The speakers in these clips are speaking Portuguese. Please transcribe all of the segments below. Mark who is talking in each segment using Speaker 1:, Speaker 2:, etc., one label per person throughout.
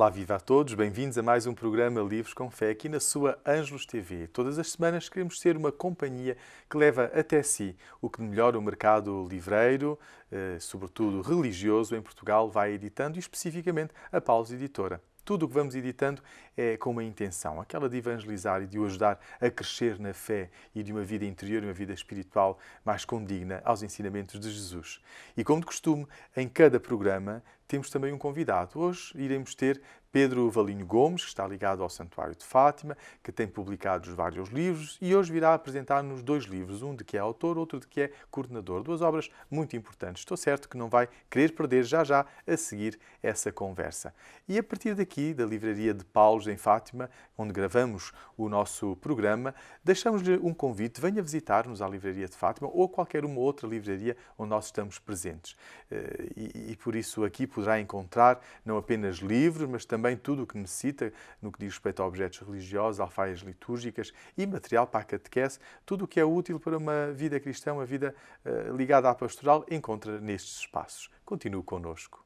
Speaker 1: Olá, viva a todos, bem-vindos a mais um programa Livros com Fé aqui na sua Ângelos TV. Todas as semanas queremos ser uma companhia que leva até si o que melhor o mercado livreiro, eh, sobretudo religioso, em Portugal vai editando e especificamente a Paulo Editora. Tudo o que vamos editando é com uma intenção, aquela de evangelizar e de o ajudar a crescer na fé e de uma vida interior, uma vida espiritual mais condigna aos ensinamentos de Jesus. E como de costume, em cada programa temos também um convidado. Hoje iremos ter Pedro Valinho Gomes, que está ligado ao Santuário de Fátima, que tem publicado vários livros e hoje virá apresentar-nos dois livros, um de que é autor, outro de que é coordenador. Duas obras muito importantes. Estou certo que não vai querer perder já já a seguir essa conversa. E a partir daqui, da Livraria de Paulos, em Fátima, onde gravamos o nosso programa, deixamos-lhe um convite. Venha visitar-nos à Livraria de Fátima ou a qualquer uma outra livraria onde nós estamos presentes. Eh, e, e por isso aqui podemos poderá encontrar não apenas livros, mas também tudo o que necessita no que diz respeito a objetos religiosos, alfaias litúrgicas e material para a catequese, tudo o que é útil para uma vida cristã, uma vida eh, ligada à pastoral, encontra nestes espaços. Continue connosco.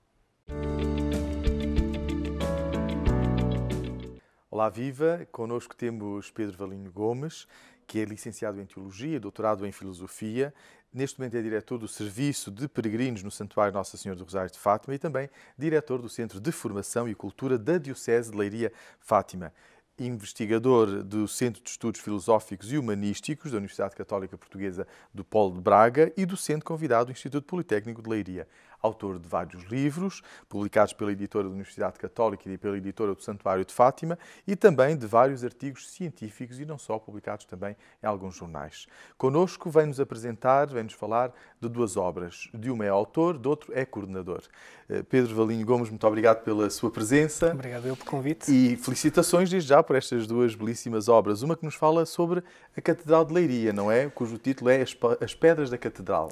Speaker 1: Olá, viva! Connosco temos Pedro Valinho Gomes, que é licenciado em Teologia, doutorado em Filosofia. Neste momento é diretor do Serviço de Peregrinos no Santuário Nossa Senhora do Rosário de Fátima e também diretor do Centro de Formação e Cultura da Diocese de Leiria Fátima investigador do Centro de Estudos Filosóficos e Humanísticos da Universidade Católica Portuguesa do Polo de Braga e docente convidado do Instituto Politécnico de Leiria autor de vários livros, publicados pela editora da Universidade Católica e pela editora do Santuário de Fátima, e também de vários artigos científicos e não só, publicados também em alguns jornais. Conosco vem-nos apresentar, vem-nos falar de duas obras. De uma é autor, do outro é coordenador. Eh, Pedro Valinho Gomes, muito obrigado pela sua presença. Obrigado eu pelo convite. E felicitações desde já por estas duas belíssimas obras. Uma que nos fala sobre a Catedral de Leiria, não é? Cujo título é As Pedras da Catedral.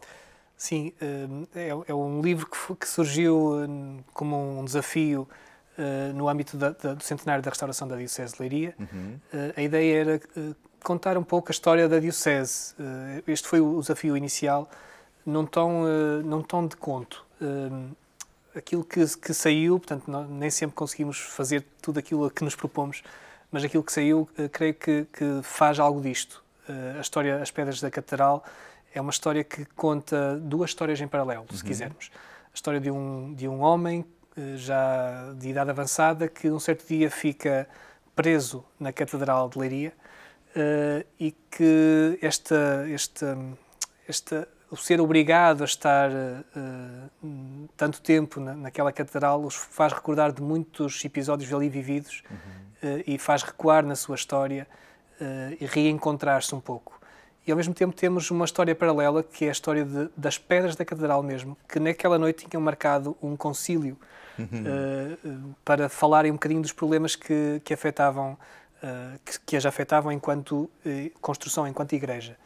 Speaker 2: Sim, ehm, é, é um livro que surgiu ehm, como um desafio eh, no âmbito do centenário da restauração da Diocese de Leiria. Uhum. Eh, a ideia era eh, contar um pouco a história da Diocese. Este foi o desafio inicial, num tom, num tom de conto. Ehm, aquilo que, saiu, portanto, nem sempre conseguimos fazer tudo aquilo que nos propomos, mas aquilo que saiu, creio que faz algo disto. A história, as pedras da catedral, é uma história que conta duas histórias em paralelo, uhum. se quisermos. A história de um, de um homem eh, já de idade avançada que um certo dia fica preso na Catedral de Leiria uh, e que esta, esta, esta, o ser obrigado a estar uh, tanto tempo na, naquela catedral os faz recordar de muitos episódios ali vividos uhum. uh, e faz recuar na sua história e reencontrar-se um pouco. E ao mesmo tempo temos uma história paralela, que é a história de, das pedras da catedral mesmo, que naquela noite tinham marcado um concílio uhum. uh, para falarem um bocadinho dos problemas que, que afetavam, uh, que, que, as afetavam enquanto uh, construção, enquanto igreja.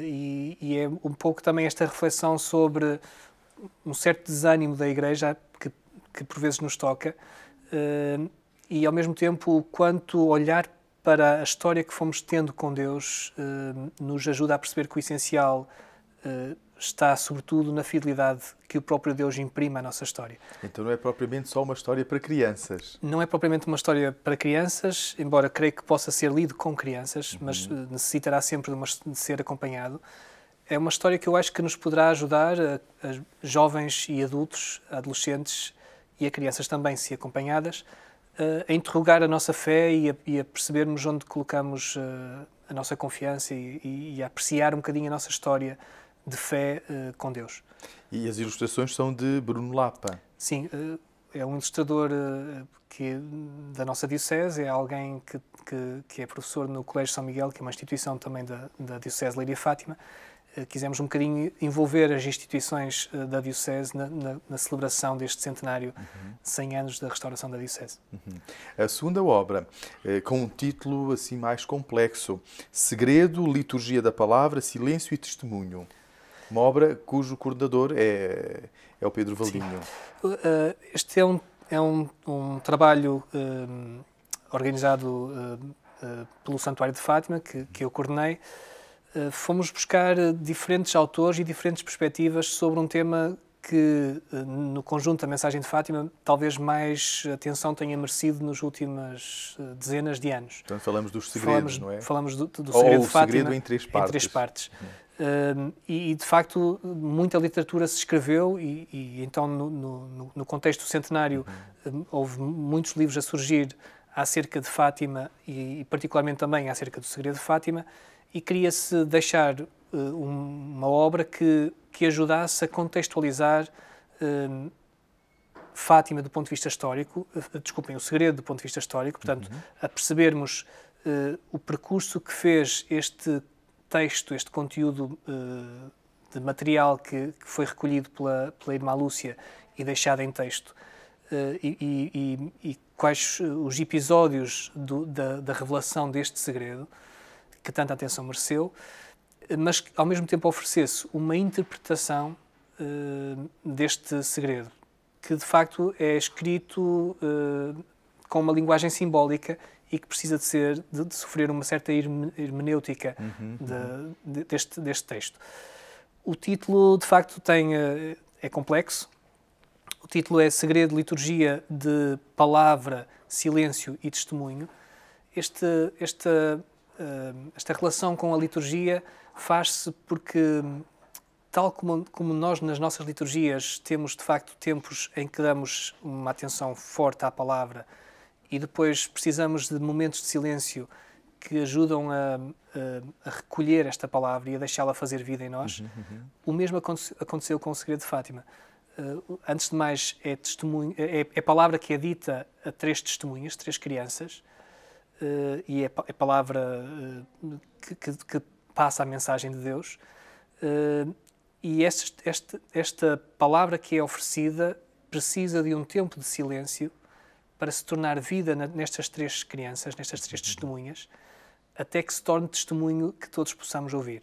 Speaker 2: E, e, é um pouco também esta reflexão sobre um certo desânimo da igreja que, que por vezes nos toca e ao mesmo tempo o quanto olhar para a história que fomos tendo com Deus, eh, nos ajuda a perceber que o essencial eh, está sobretudo na fidelidade que o próprio Deus imprime à nossa história.
Speaker 1: Então não é propriamente só uma história para crianças.
Speaker 2: Não é propriamente uma história para crianças, embora creio que possa ser lido com crianças, uhum. mas eh, necessitará sempre de, uma, de, ser acompanhado. É uma história que eu acho que nos poderá ajudar a, a jovens e adultos, adolescentes e a crianças também, se acompanhadas, eh, a interrogar a nossa fé e a, e a percebermos onde colocamos eh, a nossa confiança e, e, e, a apreciar um bocadinho a nossa história de fé eh, com Deus.
Speaker 1: E as ilustrações são de Bruno Lapa.
Speaker 2: Sim, é um ilustrador que é da nossa diocese, é alguém que, que, que, é professor no Colégio São Miguel, que é uma instituição também da, da Diocese de Leiria Fátima, eh, quisemos um bocadinho envolver as instituições eh, da Diocese na, na, na celebração deste centenário, uhum. 100 anos da restauração da Diocese.
Speaker 1: Uhum. A segunda obra, eh, com um título assim mais complexo, Segredo, Liturgia da Palavra, Silêncio e Testemunho. Uma obra cujo coordenador é, é o Pedro Valinho
Speaker 2: Este é um, é um, um trabalho organizado pelo Santuário de Fátima, que, que eu coordenei, eh, fomos buscar eh, diferentes autores e diferentes perspectivas sobre um tema que, eh, no conjunto da mensagem de Fátima, talvez mais atenção tenha merecido nas últimas dezenas de anos.
Speaker 1: então falamos dos segredos, falamos, não é? Falamos do, do segredo de Fátima. segredo em três partes. Em três
Speaker 2: partes. Uh, e, de facto, muita literatura se escreveu e, e então, no, no, no, contexto do centenário, uhum. ehm, houve muitos livros a surgir acerca de Fátima e, particularmente, também acerca do segredo de Fátima e queria-se deixar uh, uma obra que, que ajudasse a contextualizar uh, Fátima do ponto de vista histórico, uh, desculpem, o segredo do ponto de vista histórico, portanto, uhum. a percebermos o percurso que fez este texto, este conteúdo de material que, que, foi recolhido pela, pela irmã Lúcia e deixado em texto. Uh, e, e, e, quais os episódios do, da, da, revelação deste segredo que tanta atenção mereceu, mas que, ao mesmo tempo oferecesse uma interpretação uh, deste segredo, que de facto é escrito uh, com uma linguagem simbólica e que precisa de ser de, de sofrer uma certa hermenêutica uhum, uhum, De, de, deste, deste texto. O título, de facto, tem, eh, é complexo. O título é Segredo, Liturgia de Palavra, Silêncio e Testemunho. Este, esta eh, esta relação com a liturgia faz-se porque, hum, tal como, como nós nas nossas liturgias temos de facto tempos em que damos uma atenção forte à palavra e depois precisamos de momentos de silêncio que ajudam a, a, a recolher esta palavra e a deixá-la fazer vida em nós, uhum, uhum. o mesmo aconteceu com o Segredo de Fátima. Uh, antes de mais, é, testemunho, é, é palavra que é dita a três testemunhas, três crianças, uh, e é a é palavra uh, que, que, passa a mensagem de Deus. Uh, e este, este, esta palavra que é oferecida precisa de um tempo de silêncio para se tornar vida nestas três crianças, nestas três uhum. testemunhas, até que se torne testemunho que todos possamos ouvir.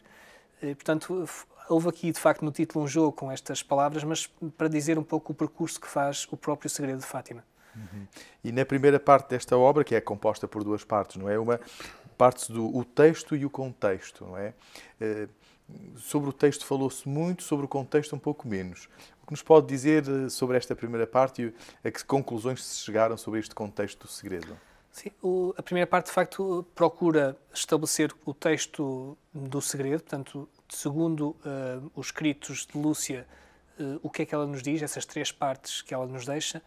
Speaker 2: E, portanto, houve aqui, de facto, no título um jogo com estas palavras, mas para dizer um pouco o percurso que faz o próprio Segredo de Fátima.
Speaker 1: Uhum. E na primeira parte desta obra, que é composta por duas partes, não é? Uma parte do o texto e o contexto, não é? Eh, sobre o texto falou-se muito, sobre o contexto um pouco menos. O que nos pode dizer eh, sobre esta primeira parte e a que conclusões se chegaram sobre este contexto do segredo?
Speaker 2: Sim, o, a primeira parte, de facto, procura estabelecer o texto do segredo, portanto, segundo uh, os escritos de Lúcia, uh, o que é que ela nos diz, essas três partes que ela nos deixa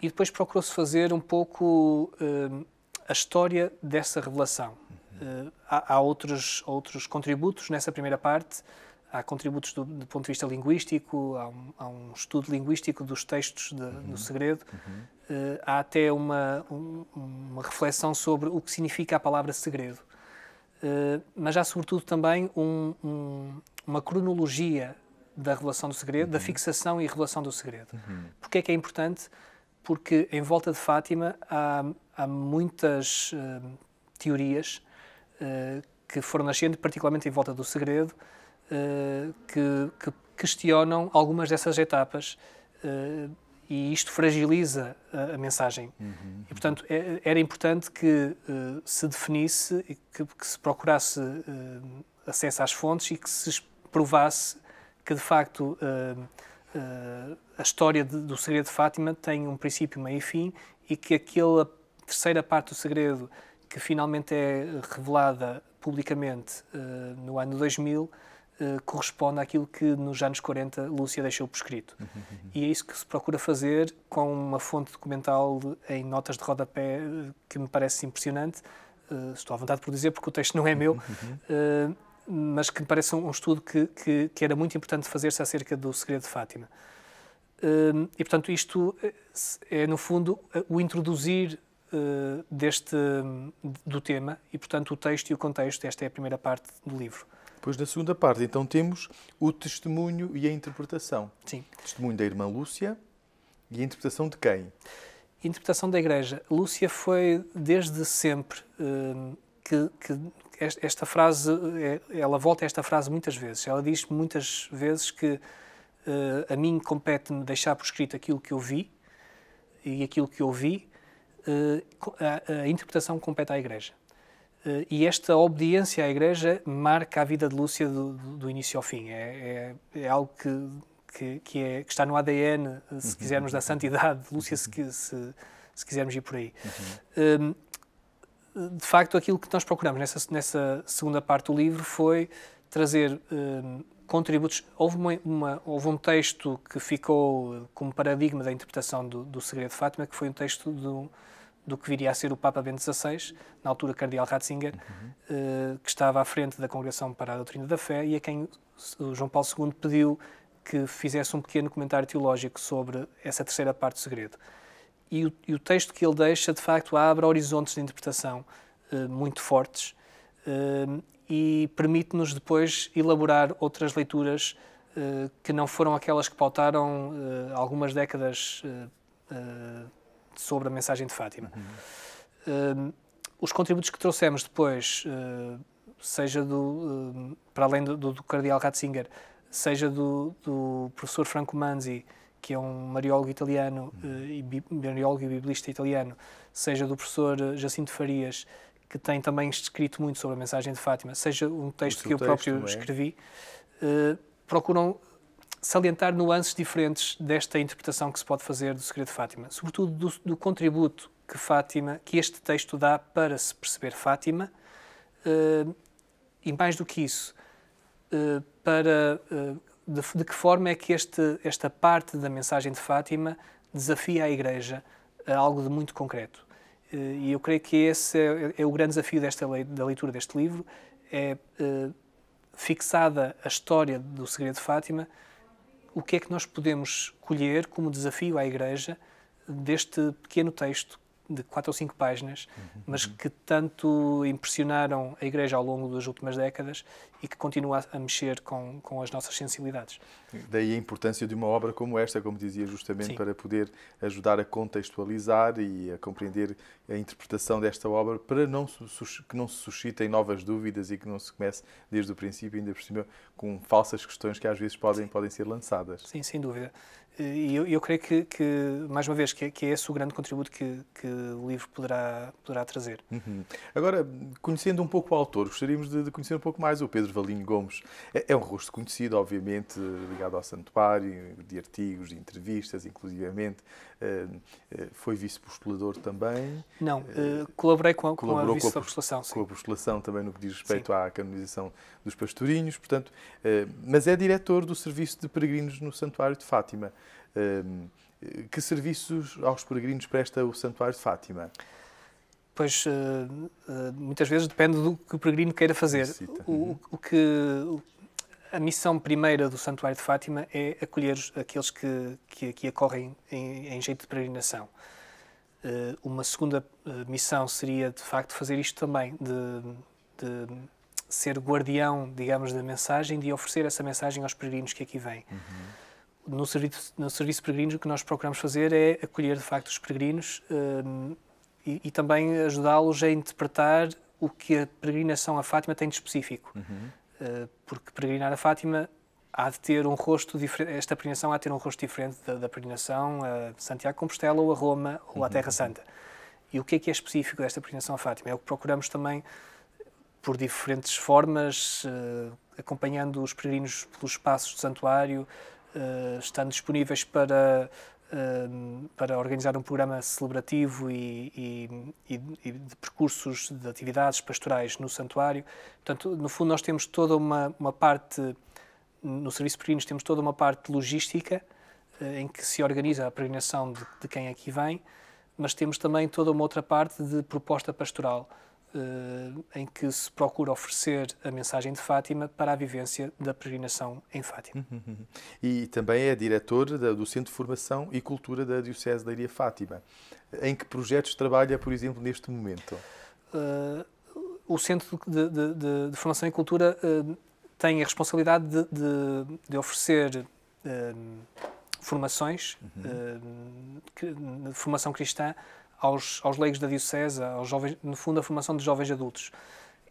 Speaker 2: e depois procurou-se fazer um pouco uh, a história dessa revelação. Uh, há, há outros, outros contributos nessa primeira parte, há contributos do, do ponto de vista linguístico, há um, há um estudo linguístico dos textos de, uhum. do Segredo, uhum. uh, há até uma, um, uma reflexão sobre o que significa a palavra segredo. mas há, sobretudo, também um, uma cronologia da revelação do segredo, da uhum. fixação e revelação do segredo. Uhum. Porquê é que é importante? porque em volta de Fátima há, há muitas uh, teorias uh, que foram nascendo, particularmente em volta do segredo, uh, que, que, questionam algumas dessas etapas e isto fragiliza a, a mensagem. Uhum, E, uhum. portanto, é, era importante que se definisse, e que, que se procurasse acesso às fontes e que se provasse que, de facto, uh, a história de, do Segredo de Fátima tem um princípio, meio e fim, e que aquela terceira parte do segredo, que finalmente é revelada publicamente uh, no ano 2000, Uh, eh, corresponde àquilo que nos anos 40 Lúcia deixou por escrito. Uhum, uhum, uhum. E é isso que se procura fazer com uma fonte documental de, em notas de rodapé que me parece impressionante. Uh, estou à vontade por dizer, porque o texto não é meu, uhum. uhum, uhum mas que me parece um estudo que, que, que era muito importante fazer-se acerca do segredo de Fátima. Hum, e, portanto, isto eh, é, no fundo, eh, o introduzir eh, deste, hum, do tema e, portanto, o texto e o
Speaker 1: contexto. Esta é a primeira parte do livro. Depois da segunda parte, então, temos o testemunho e a interpretação. Sim. Testemunho da irmã Lúcia e a interpretação de quem?
Speaker 2: Interpretação da Igreja. Lúcia foi, desde sempre, hum, que, que esta frase, eh, ela volta a esta frase muitas vezes. Ela diz muitas vezes que uh, a mim compete-me deixar por escrito aquilo que eu vi e aquilo que eu vi, uh, eh, a, a, interpretação compete à Igreja. Uh, e esta obediência à Igreja marca a vida de Lúcia do, do, início ao fim. É, é, é algo que, que, que, é, que, está no ADN, se uhum. quisermos, da santidade de Lúcia, se, se, se quisermos ir por aí. Um, uhum. hum, de facto, aquilo que nós procuramos nessa, nessa segunda parte do livro foi trazer hum, contributos. Houve, uma, uma, houve, um texto que ficou como paradigma da interpretação do, do Segredo de Fátima, que foi um texto do, do que viria a ser o Papa Bento XVI, na altura Cardeal Ratzinger, uhum. uh, que estava à frente da Congregação para a Doutrina da Fé e a quem João Paulo II pediu que fizesse um pequeno comentário teológico sobre essa terceira parte do segredo e o, e o, texto que ele deixa, de facto, abre horizontes de interpretação uh, muito fortes uh, e permite-nos depois elaborar outras leituras uh, que não foram aquelas que pautaram algumas décadas sobre a mensagem de Fátima. Uhum. os contributos que trouxemos depois, seja do, para além do, do, Cardeal Ratzinger, seja do, do professor Franco Manzi, que é um mariólogo italiano, hum. eh, e mariólogo e biblista italiano, seja do professor eh, Jacinto Farias, que tem também escrito muito sobre a mensagem de Fátima, seja um texto que eu texto próprio também. escrevi, eh, procuram salientar nuances diferentes desta interpretação que se pode fazer do segredo de Fátima, sobretudo do, do contributo que Fátima, que este texto dá para se perceber Fátima, e mais do que isso, para de, de, que forma é que este, esta parte da mensagem de Fátima desafia a Igreja a algo de muito concreto. Eh, e eu creio que esse é, é o grande desafio desta lei, da leitura deste livro, é, é fixada a história do segredo de Fátima, o que é que nós podemos colher como desafio à Igreja deste pequeno texto de quatro ou cinco páginas, uhum. mas uhum. que tanto impressionaram a Igreja ao longo das últimas décadas e que continua a mexer com, com as nossas sensibilidades.
Speaker 1: Daí a importância de uma obra como esta, como dizia justamente, Sim. para poder ajudar a contextualizar e a compreender a interpretação desta obra, para não, que não se suscitem novas dúvidas e que não se comece desde o princípio, ainda por cima, com falsas questões que às vezes podem, podem ser lançadas.
Speaker 2: Sim, sem dúvida. E eu, eu creio que, que, mais uma vez, que, é, que, é esse o grande contributo que, que o livro poderá, poderá trazer.
Speaker 1: Uhum. Agora, conhecendo um pouco o autor, gostaríamos de, de conhecer um pouco mais o Pedro Valinho Gomes. É, é, um rosto conhecido, obviamente, ligado ao santuário, de artigos, de entrevistas, inclusivamente. Uh, foi vice-postulador também.
Speaker 2: Não, uh, colaborei com a, com a
Speaker 1: vice-postulação. Com a postulação também no que diz respeito sim. à canonização dos pastorinhos, portanto, uh, mas é diretor do Serviço de Peregrinos no Santuário de Fátima. Que serviços aos peregrinos presta o Santuário de Fátima? Pois, eh, eh, muitas vezes depende do que o peregrino
Speaker 2: queira fazer. O, uhum. o, que a missão primeira do Santuário de Fátima é acolher aqueles que, que aqui acorrem em, em jeito de peregrinação. Eh, uma segunda missão seria, de facto, fazer isto também, de, de ser guardião, digamos, da mensagem, de oferecer essa mensagem aos peregrinos que aqui vêm. Uhum no serviço, no serviço peregrinos o que nós procuramos fazer é acolher de facto os peregrinos eh, e, e, também ajudá-los a interpretar o que a peregrinação a Fátima tem de específico. Uhum. Uh, porque peregrinar a Fátima há de ter um rosto diferente, esta peregrinação há de ter um rosto diferente da, da peregrinação a Santiago Compostela ou a Roma ou à uhum. Terra Santa. E o que é que é específico desta peregrinação a Fátima? É o que procuramos também por diferentes formas, uh, acompanhando os peregrinos pelos espaços do santuário, eh, estando disponíveis para, uh, para organizar um programa celebrativo e, e, e, de percursos de atividades pastorais no santuário. Portanto, no fundo, nós temos toda uma, uma parte, no Serviço de Peregrinos, temos toda uma parte logística eh, em que se organiza a peregrinação de, de quem aqui vem, mas temos também toda uma outra parte de proposta pastoral eh, em que se procura oferecer a mensagem de Fátima para a vivência da peregrinação em Fátima. Uhum. uhum, uhum.
Speaker 1: E também é diretor do Centro de Formação e Cultura da Diocese da Ilha Fátima. Em que projetos trabalha, por exemplo, neste momento?
Speaker 2: Uh, o Centro de, de, de, de, Formação e Cultura uh, tem a responsabilidade de, oferecer uh, formações, uhum. que, formação cristã, aos, aos leigos da Diocese, aos jovens, no fundo, a formação dos jovens adultos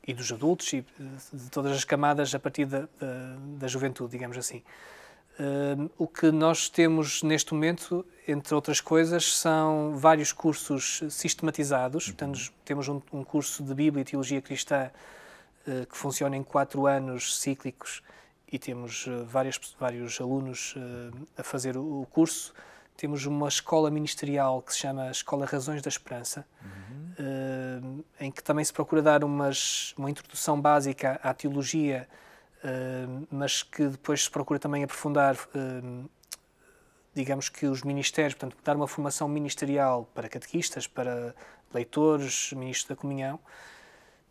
Speaker 2: e dos adultos e de todas as camadas a partir da, da, da juventude, digamos assim. Uh, o que nós temos neste momento, entre outras coisas, são vários cursos sistematizados. Uhum. Portanto, temos um, um curso de Bíblia e Teologia Cristã uh, que funciona em quatro anos cíclicos e temos uh, várias, vários alunos eh, a fazer o, o curso temos uma escola ministerial que se chama Escola Razões da Esperança, uhum. uh, em que também se procura dar umas, uma introdução básica à teologia, uh, mas que depois se procura também aprofundar, uh, digamos que os ministérios, portanto, dar uma formação ministerial para catequistas, para leitores, ministros da comunhão.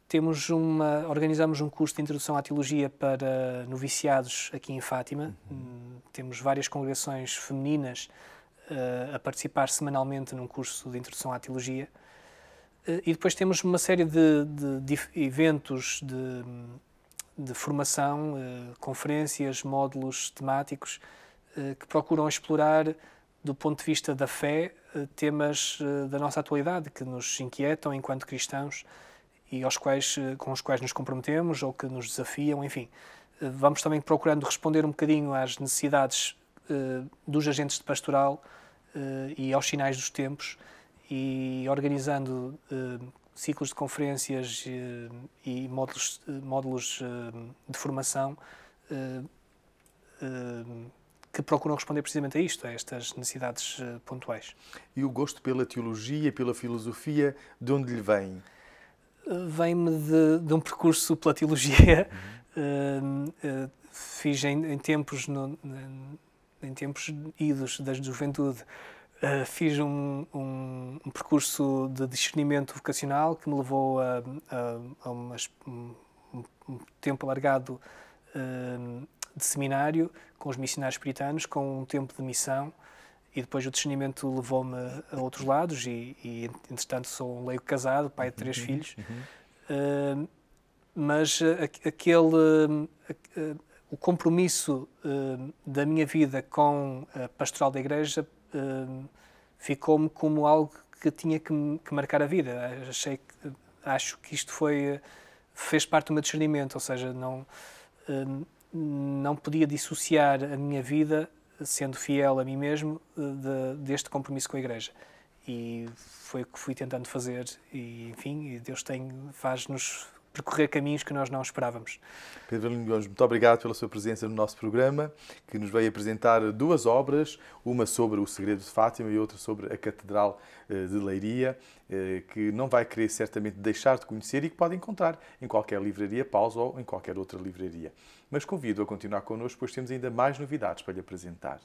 Speaker 2: Temos uma, organizamos um curso de introdução à teologia para noviciados aqui em Fátima. Uhum. Temos várias congregações femininas eh, a participar semanalmente num curso de introdução à teologia. Eh, e depois temos uma série de, de, de eventos de, de formação, eh, conferências, módulos temáticos que procuram explorar, do ponto de vista da fé, temas da nossa atualidade que nos inquietam enquanto cristãos e aos quais, com os quais nos comprometemos ou que nos desafiam, enfim. Vamos também procurando responder um bocadinho às necessidades eh, dos agentes de pastoral eh, e aos sinais dos tempos e organizando eh, ciclos de conferências e módulos, módulos de formação
Speaker 1: que procuram responder precisamente a isto, a estas necessidades pontuais. E o gosto pela teologia, pela filosofia, de onde lhe vem?
Speaker 2: Vem-me de, de, um percurso pela teologia. Uhum. Uh, uh, fiz em, em tempos no, em tempos idos da juventude, Uh, fiz um, um, um, percurso de discernimento vocacional que me levou a, a, a umas, um, um, tempo alargado uh, de seminário com os missionários puritanos, com um tempo de missão e depois o discernimento levou-me a outros lados e, e, entretanto, sou um leigo casado, pai de três uhum, filhos. Uhum. Uh, mas aquele o compromisso uh, da minha vida com a pastoral da igreja uh, ficou-me como algo que tinha que, que, marcar a vida. Achei que, acho que isto foi fez parte do meu discernimento, ou seja, não uh, não podia dissociar a minha vida, sendo fiel a mim mesmo, de, deste compromisso com a igreja. E foi o que fui tentando fazer e, enfim, Deus tem faz-nos percorrer caminhos que nós não esperávamos.
Speaker 1: Pedro Linhões, muito obrigado pela sua presença no nosso programa, que nos veio apresentar duas obras, uma sobre o segredo de Fátima e outra sobre a Catedral eh, de Leiria, eh, que não vai querer certamente deixar de conhecer e que pode encontrar em qualquer livraria paus ou em qualquer outra livraria. Mas convido a continuar connosco, pois temos ainda mais novidades para lhe apresentar.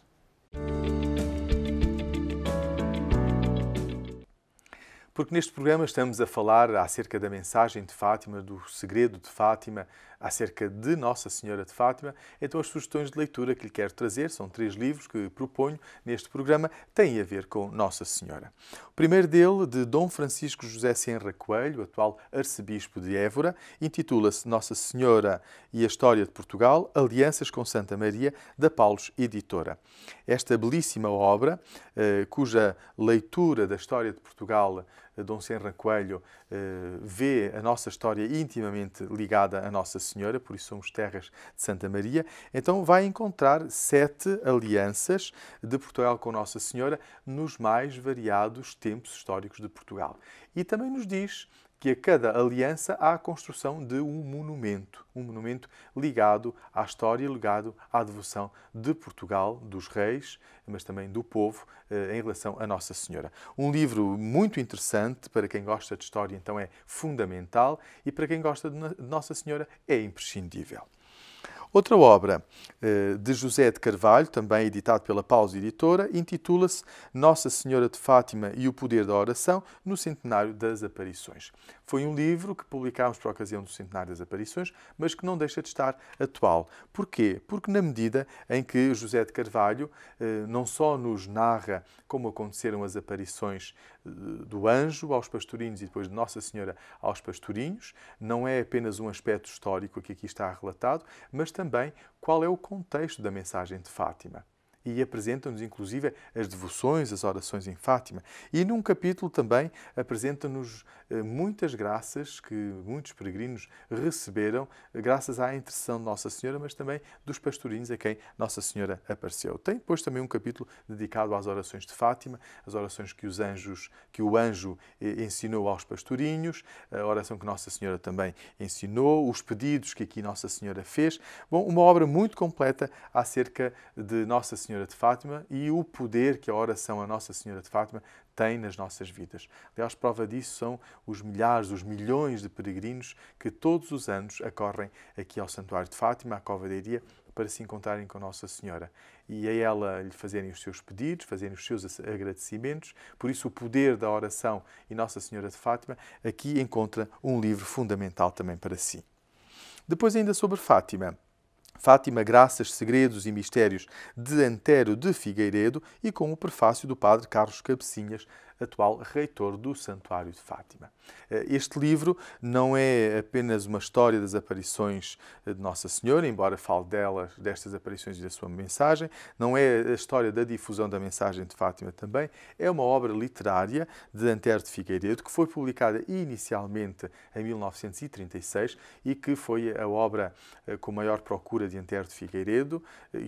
Speaker 1: Porque neste programa estamos a falar acerca da mensagem de Fátima, do segredo de Fátima, acerca de Nossa Senhora de Fátima. Então, as sugestões de leitura que lhe quero trazer são três livros que proponho neste programa, têm a ver com Nossa Senhora. O primeiro dele, de Dom Francisco José Senra Coelho, atual arcebispo de Évora, intitula-se Nossa Senhora e a História de Portugal, Alianças com Santa Maria, da Paulos Editora. Esta belíssima obra, eh, cuja leitura da história de Portugal eh, Dom Senra Coelho eh, vê a nossa história intimamente ligada à Nossa Senhora, por isso somos terras de Santa Maria, então vai encontrar sete alianças de Portugal com Nossa Senhora nos mais variados tempos históricos de Portugal. E também nos diz que a cada aliança há a construção de um monumento, um monumento ligado à história, ligado à devoção de Portugal, dos reis, mas também do povo eh, em relação a Nossa Senhora. Um livro muito interessante para quem gosta de história, então é fundamental, e para quem gosta de Nossa Senhora é imprescindível. Outra obra eh, de José de Carvalho, também editado pela Pausa Editora, intitula-se Nossa Senhora de Fátima e o Poder da Oração no Centenário das Aparições. Foi um livro que publicámos por ocasião do centenário das aparições, mas que não deixa de estar atual. Porquê? Porque na medida em que José de Carvalho eh, não só nos narra como aconteceram as aparições eh, do anjo aos pastorinhos e depois de Nossa Senhora aos pastorinhos, não é apenas um aspecto histórico que aqui está relatado, mas também qual é o contexto da mensagem de Fátima e apresentam-nos, inclusive, as devoções, as orações em Fátima. E num capítulo também apresentam-nos eh, muitas graças que muitos peregrinos receberam, graças à intercessão de Nossa Senhora, mas também dos pastorinhos a quem Nossa Senhora apareceu. Tem depois também um capítulo dedicado às orações de Fátima, as orações que os anjos, que o anjo eh, ensinou aos pastorinhos, a oração que Nossa Senhora também ensinou, os pedidos que aqui Nossa Senhora fez. Bom, uma obra muito completa acerca de Nossa Senhora Senhora de Fátima e o poder que a oração a Nossa Senhora de Fátima tem nas nossas vidas. Aliás, prova disso são os milhares, os milhões de peregrinos que todos os anos acorrem aqui ao Santuário de Fátima, à Cova da Iria, para se encontrarem com Nossa Senhora e a ela lhe fazerem os seus pedidos, fazerem os seus agradecimentos. Por isso, o poder da oração e Nossa Senhora de Fátima aqui encontra um livro fundamental também para si. Depois, ainda sobre Fátima. Fátima, Graças, Segredos e Mistérios de Antero de Figueiredo e com o prefácio do padre Carlos Cabecinhas atual reitor do Santuário de Fátima. Eh, este livro não é apenas uma história das aparições eh, de Nossa Senhora, embora fale delas, destas aparições e da sua mensagem, não é a história da difusão da mensagem de Fátima também, é uma obra literária de Antero de Figueiredo que foi publicada inicialmente em 1936 e que foi a obra eh, com maior procura de Antero de Figueiredo,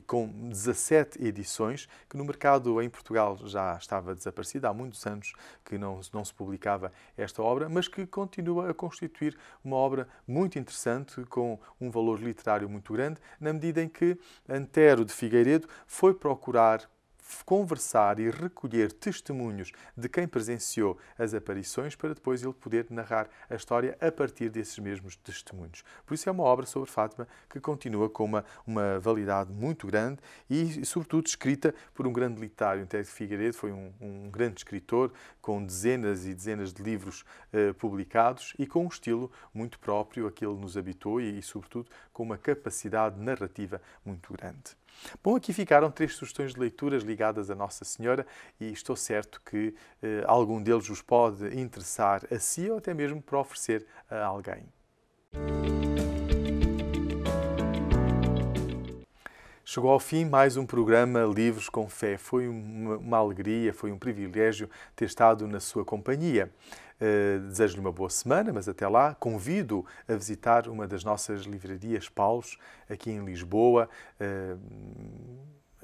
Speaker 1: com 17 edições, que no mercado em Portugal já estava desaparecida há muitos anos anos que não, não se publicava esta obra, mas que continua a constituir uma obra muito interessante, com um valor literário muito grande, na medida em que Antero de Figueiredo foi procurar conversar e recolher testemunhos de quem presenciou as aparições para depois ele poder narrar a história a partir desses mesmos testemunhos. Por isso é uma obra sobre Fátima que continua com uma, uma validade muito grande e, sobretudo, escrita por um grande literário. António Figueiredo foi um, um, grande escritor com dezenas e dezenas de livros eh, publicados e com um estilo muito próprio a que ele nos habitou e, e sobretudo, com uma capacidade narrativa muito grande. Bom, aqui ficaram três sugestões de leituras ligadas a Nossa Senhora e estou certo que eh, algum deles os pode interessar a si ou até mesmo para oferecer a alguém. Chegou ao fim mais um programa Livros com Fé. Foi uma, uma alegria, foi um privilégio ter estado na sua companhia. Uh, Desejo-lhe uma boa semana, mas até lá convido a visitar uma das nossas livrarias Paulos, aqui em Lisboa, uh,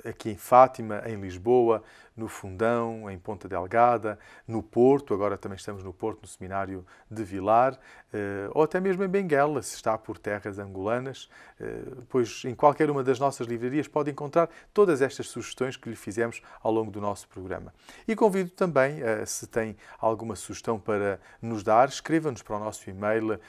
Speaker 1: aqui em Fátima, em Lisboa, no Fundão, em Ponta Delgada, no Porto, agora também estamos no Porto, no Seminário de Vilar, eh, ou até mesmo em Benguela, se está por terras angolanas, eh, pois em qualquer uma das nossas livrarias pode encontrar todas estas sugestões que lhe fizemos ao longo do nosso programa. E convido também, eh, se tem alguma sugestão para nos dar, escreva-nos para o nosso e-mail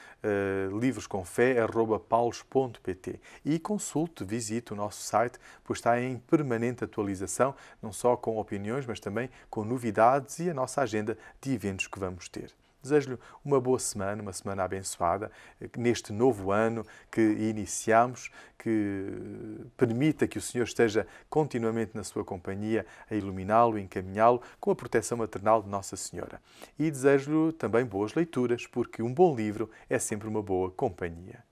Speaker 1: livroscomfé.paulos.pt e consulte, visite o nosso site, pois está em permanente atualização, não só com opiniões reuniões, mas também com novidades e a nossa agenda de eventos que vamos ter. Desejo-lhe uma boa semana, uma semana abençoada, neste novo ano que iniciamos, que permita que o Senhor esteja continuamente na sua companhia a iluminá-lo, encaminhá-lo com a proteção maternal de Nossa Senhora. E desejo-lhe também boas leituras, porque um bom livro é sempre uma boa companhia.